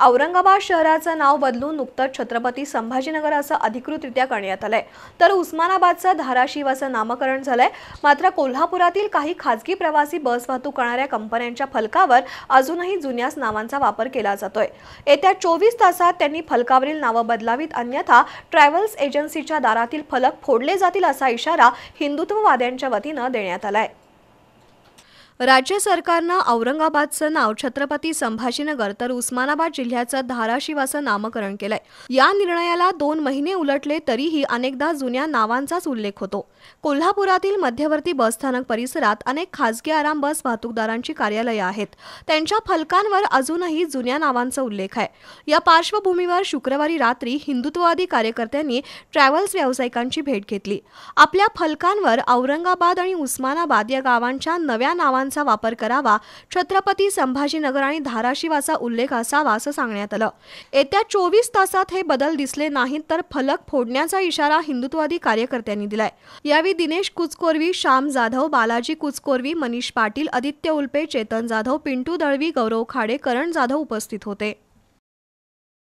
औरंगाबाद शहराचं नाव बदलून नुकतंच छत्रपती संभाजीनगर असं अधिकृतरित्या करण्यात आलंय तर उस्मानाबादचं धाराशिव असं नामकरण झालंय मात्र कोल्हापुरातील काही खाजगी प्रवासी बस वाहतूक करणाऱ्या कंपन्यांच्या फलकावर अजूनही जुन्याच नावांचा वापर केला जातोय येत्या चोवीस तासात त्यांनी फलकावरील नावं बदलावीत अन्यथा ट्रॅव्हल्स एजन्सीच्या दारातील फलक फोडले जातील असा इशारा हिंदुत्ववाद्यांच्या वतीनं देण्यात आलाय राज्य सरकारनं औरंगाबादचं नाव छत्रपती संभाजीनगर तर उस्मानाबाद जिल्ह्याचं धाराशिव असं नामकरण केलंय या निर्णयाला दोन महिने उलटले तरीही अनेकदा जुन्या नावांचाच उल्लेख होतो कोल्हापुरातील मध्यवर्ती बसस्थानक परिसरात अनेक खासगी आराम बस वाहतूकदारांची कार्यालयं आहेत त्यांच्या फलकांवर अजूनही जुन्या नावांचा उल्लेख आहे या पार्श्वभूमीवर शुक्रवारी रात्री हिंदुत्ववादी कार्यकर्त्यांनी ट्रॅव्हल्स व्यावसायिकांची भेट घेतली आपल्या फलकांवर औरंगाबाद आणि उस्मानाबाद या गावांच्या नव्या नावांचा शब्दांचा वापर करावा छत्रपती संभाजीनगर आणि धाराशिवाचा उल्लेख असावा असं सांगण्यात आलं येत्या चोवीस तासात हे बदल दिसले नाहीत तर फलक फोडण्याचा इशारा हिंदुत्ववादी कार्यकर्त्यांनी दिलाय यावेळी दिनेश कुचकोरवी श्याम जाधव बालाजी कुचकोरवी मनीष पाटील आदित्य उल्पे चेतन जाधव पिंटू दळवी गौरव खाडे करण जाधव उपस्थित होते